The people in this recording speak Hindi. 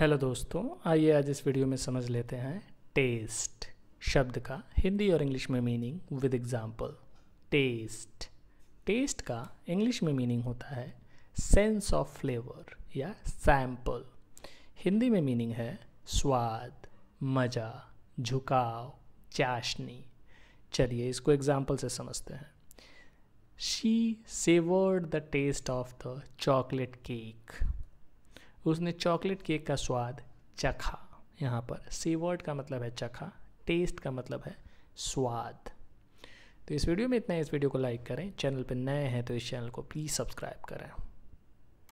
हेलो दोस्तों आइए आज इस वीडियो में समझ लेते हैं टेस्ट शब्द का हिंदी और इंग्लिश में meaning with example taste taste का इंग्लिश में मीनिंग होता है सेंस ऑफ फ्लेवर या सैम्पल हिंदी में मीनिंग है स्वाद मज़ा झुकाव चाशनी चलिए इसको एग्जाम्पल से समझते हैं she savoured the taste of the chocolate cake उसने चॉकलेट केक का स्वाद चखा यहाँ पर सी वर्ड का मतलब है चखा टेस्ट का मतलब है स्वाद तो इस वीडियो में इतना है इस वीडियो को लाइक करें चैनल पर नए हैं तो इस चैनल को प्लीज़ सब्सक्राइब करें